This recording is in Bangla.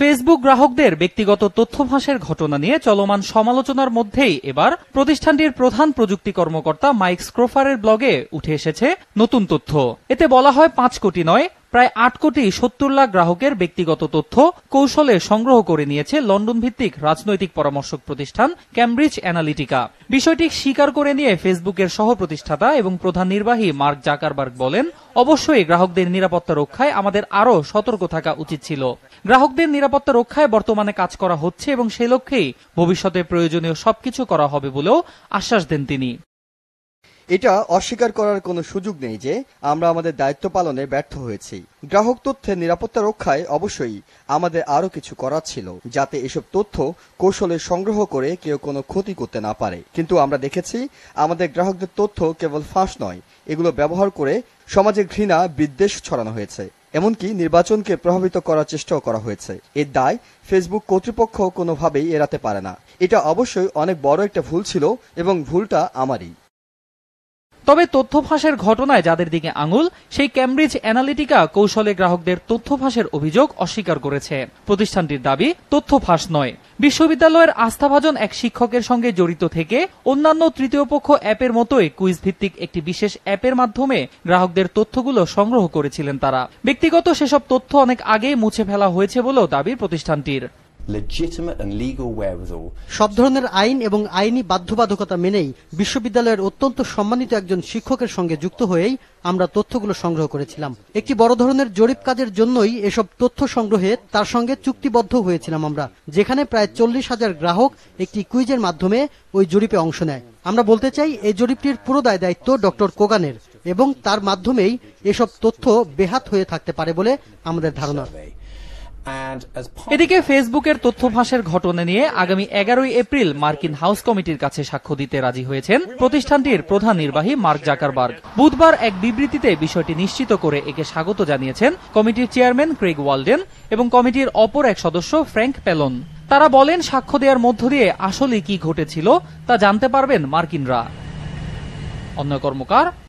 ফেসবুক গ্রাহকদের ব্যক্তিগত তথ্য ফাঁসের ঘটনা নিয়ে চলমান সমালোচনার মধ্যেই এবার প্রতিষ্ঠানটির প্রধান প্রযুক্তি কর্মকর্তা মাইক স্ক্রোফারের ব্লগে উঠে এসেছে নতুন তথ্য এতে বলা হয় পাঁচ কোটি নয় প্রায় আট কোটি সত্তর লাখ গ্রাহকের ব্যক্তিগত তথ্য কৌশলে সংগ্রহ করে নিয়েছে লন্ডন ভিত্তিক রাজনৈতিক পরামর্শক প্রতিষ্ঠান ক্যামব্রিজ অ্যানালিটিকা বিষয়টি স্বীকার করে নিয়ে ফেসবুকের সহ প্রতিষ্ঠাতা এবং প্রধান নির্বাহী মার্ক জাকারবার্গ বলেন অবশ্যই গ্রাহকদের নিরাপত্তা রক্ষায় আমাদের আরও সতর্ক থাকা উচিত ছিল গ্রাহকদের নিরাপত্তা রক্ষায় বর্তমানে কাজ করা হচ্ছে এবং সে লক্ষ্যেই ভবিষ্যতে প্রয়োজনীয় সবকিছু করা হবে বলেও আশ্বাস দেন তিনি এটা অস্বীকার করার কোনো সুযোগ নেই যে আমরা আমাদের দায়িত্ব পালনে ব্যর্থ হয়েছি গ্রাহক তথ্যের নিরাপত্তা রক্ষায় অবশ্যই আমাদের আরও কিছু করার ছিল যাতে এসব তথ্য কৌশলে সংগ্রহ করে কেউ কোনো ক্ষতি করতে না পারে কিন্তু আমরা দেখেছি আমাদের গ্রাহকদের তথ্য কেবল ফাঁস নয় এগুলো ব্যবহার করে সমাজে ঘৃণা বিদ্বেষ ছড়ানো হয়েছে এমনকি নির্বাচনকে প্রভাবিত করার চেষ্টাও করা হয়েছে এর দায় ফেসবুক কর্তৃপক্ষ কোনোভাবেই এড়াতে পারে না এটা অবশ্যই অনেক বড় একটা ভুল ছিল এবং ভুলটা আমারই তবে তথ্য ফাঁসের ঘটনায় যাদের দিকে আঙুল সেই ক্যামব্রিজ অ্যানালিটিকা কৌশলে গ্রাহকদের তথ্য ফাঁসের অভিযোগ অস্বীকার করেছে প্রতিষ্ঠানটির দাবি তথ্য ফাঁস নয় বিশ্ববিদ্যালয়ের আস্থাভাজন এক শিক্ষকের সঙ্গে জড়িত থেকে অন্যান্য তৃতীয় পক্ষ অ্যাপের মতোই কুইজ ভিত্তিক একটি বিশেষ অ্যাপের মাধ্যমে গ্রাহকদের তথ্যগুলো সংগ্রহ করেছিলেন তারা ব্যক্তিগত সেসব তথ্য অনেক আগেই মুছে ফেলা হয়েছে বলেও দাবি প্রতিষ্ঠানটির সব ধরনের আইন এবং আইনি বাধ্যবাধকতা মেনেই বিশ্ববিদ্যালয়ের অত্যন্ত সম্মানিত একজন শিক্ষকের সঙ্গে যুক্ত হয়েই আমরা তথ্যগুলো সংগ্রহ করেছিলাম একটি বড় ধরনের জরিপ কাজের জন্যই এসব তথ্য সংগ্রহে তার সঙ্গে চুক্তিবদ্ধ হয়েছিলাম আমরা যেখানে প্রায় চল্লিশ হাজার গ্রাহক একটি কুইজের মাধ্যমে ওই জরিপে অংশ নেয় আমরা বলতে চাই এই জরিপটির পুরো দায় দায়িত্ব ডক্টর কোগানের এবং তার মাধ্যমেই এসব তথ্য বেহাত হয়ে থাকতে পারে বলে আমাদের ধারণা এদিকে ফেসবুকের তথ্য ফাঁসের ঘটনা নিয়ে আগামী এগারোই এপ্রিল মার্কিন হাউস কমিটির কাছে সাক্ষ্য দিতে রাজি হয়েছেন প্রতিষ্ঠানটির প্রধান নির্বাহী মার্ক জাকারবার্গ বুধবার এক বিবৃতিতে বিষয়টি নিশ্চিত করে একে স্বাগত জানিয়েছেন কমিটির চেয়ারম্যান ক্রেগ ওয়ালডেন এবং কমিটির অপর এক সদস্য ফ্র্যাঙ্ক প্যালন তারা বলেন সাক্ষ্য দেওয়ার মধ্য দিয়ে আসলে কি ঘটেছিল তা জানতে পারবেন মার্কিনরা অন্য কর্মকার